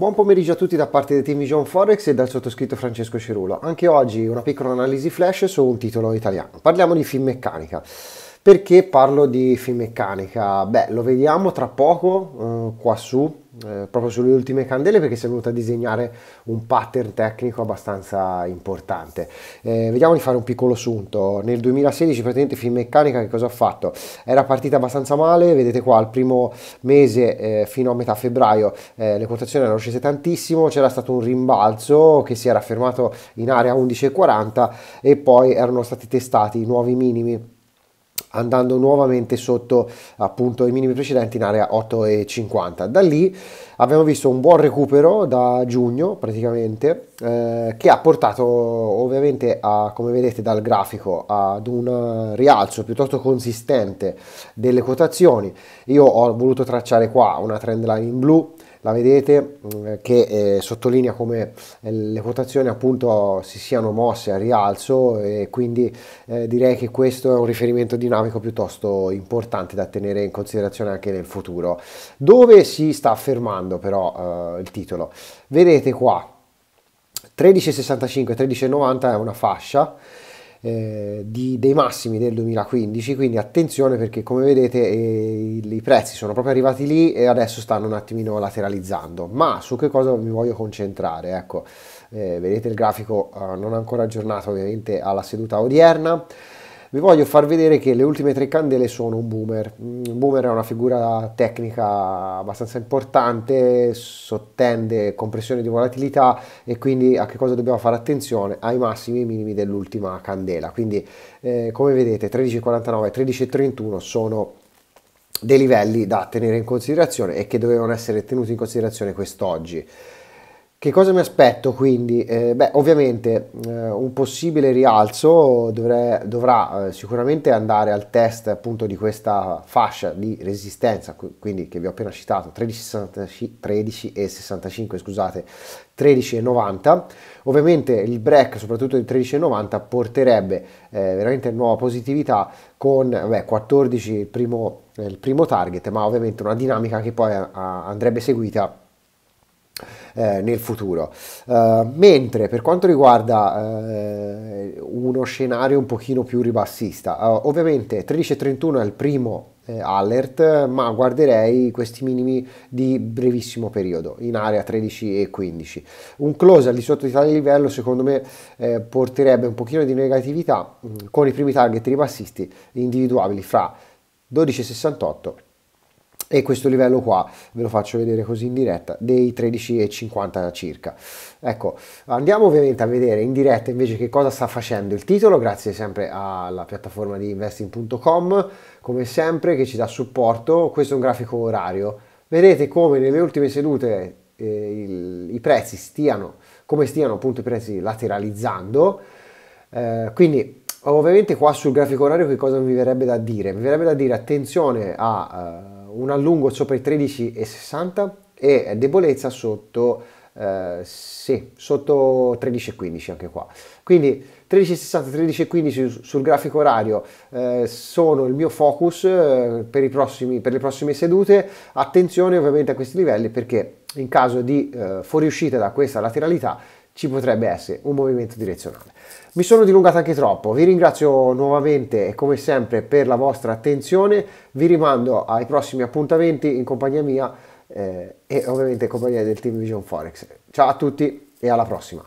Buon pomeriggio a tutti da parte del team Vision Forex e dal sottoscritto Francesco Cirulo. Anche oggi una piccola analisi flash su un titolo italiano. Parliamo di film meccanica. Perché parlo di filmeccanica? Beh, lo vediamo tra poco eh, qua su, eh, proprio sulle ultime candele, perché si è venuto a disegnare un pattern tecnico abbastanza importante. Eh, vediamo di fare un piccolo assunto. Nel 2016 praticamente Filmeccanica che cosa ha fatto? Era partita abbastanza male, vedete qua al primo mese eh, fino a metà febbraio eh, le quotazioni erano scese tantissimo, c'era stato un rimbalzo che si era fermato in area 11,40 e poi erano stati testati nuovi minimi andando nuovamente sotto appunto i minimi precedenti in area 8,50. Da lì abbiamo visto un buon recupero da giugno praticamente eh, che ha portato ovviamente a, come vedete dal grafico ad un rialzo piuttosto consistente delle quotazioni. Io ho voluto tracciare qua una trend line in blu la vedete mm, che eh, sottolinea come eh, le quotazioni appunto si siano mosse a rialzo e quindi eh, direi che questo è un riferimento dinamico piuttosto importante da tenere in considerazione anche nel futuro. Dove si sta affermando però eh, il titolo? Vedete qua 13,65 13,90 è una fascia eh, di, dei massimi del 2015, quindi attenzione perché come vedete eh, i prezzi sono proprio arrivati lì e adesso stanno un attimino lateralizzando, ma su che cosa mi voglio concentrare? Ecco, eh, vedete il grafico eh, non ancora aggiornato ovviamente alla seduta odierna vi voglio far vedere che le ultime tre candele sono un boomer. Un boomer è una figura tecnica abbastanza importante, sottende compressione di volatilità e quindi a che cosa dobbiamo fare attenzione? Ai massimi e minimi dell'ultima candela. Quindi eh, come vedete 13,49 e 13,31 sono dei livelli da tenere in considerazione e che dovevano essere tenuti in considerazione quest'oggi. Che cosa mi aspetto quindi? Eh, beh, ovviamente eh, un possibile rialzo dovrei, dovrà eh, sicuramente andare al test appunto di questa fascia di resistenza, quindi che vi ho appena citato, 13,65, 13 scusate, 13,90. Ovviamente il break soprattutto di 13,90 porterebbe eh, veramente nuova positività con beh, 14 il primo, eh, il primo target, ma ovviamente una dinamica che poi a, eh, a, andrebbe seguita eh, nel futuro. Uh, mentre per quanto riguarda uh, uno scenario un pochino più ribassista, uh, ovviamente 13.31 è il primo alert, ma guarderei questi minimi di brevissimo periodo, in area 13 e 15. Un close al di sotto di tale livello secondo me eh, porterebbe un pochino di negatività mh, mm, con i primi target ribassisti individuabili fra 12,68 e e questo livello qua ve lo faccio vedere così in diretta dei 13,50 circa ecco andiamo ovviamente a vedere in diretta invece che cosa sta facendo il titolo grazie sempre alla piattaforma di investing.com come sempre che ci dà supporto questo è un grafico orario vedete come nelle ultime sedute eh, il, i prezzi stiano come stiano appunto i prezzi lateralizzando eh, quindi ovviamente qua sul grafico orario che cosa mi verrebbe da dire mi verrebbe da dire attenzione a eh, un allungo sopra i 13,60 e debolezza sotto, eh, sì, sotto 13,15 anche qua. Quindi 13,60, 13,15 sul grafico orario eh, sono il mio focus eh, per, prossimi, per, le prossime sedute. Attenzione ovviamente a questi livelli perché in caso di eh, fuoriuscita da questa lateralità ci potrebbe essere un movimento direzionale. Mi sono dilungato anche troppo, vi ringrazio nuovamente e come sempre per la vostra attenzione, vi rimando ai prossimi appuntamenti in compagnia mia eh, e ovviamente in compagnia del team Vision Forex. Ciao a tutti e alla prossima!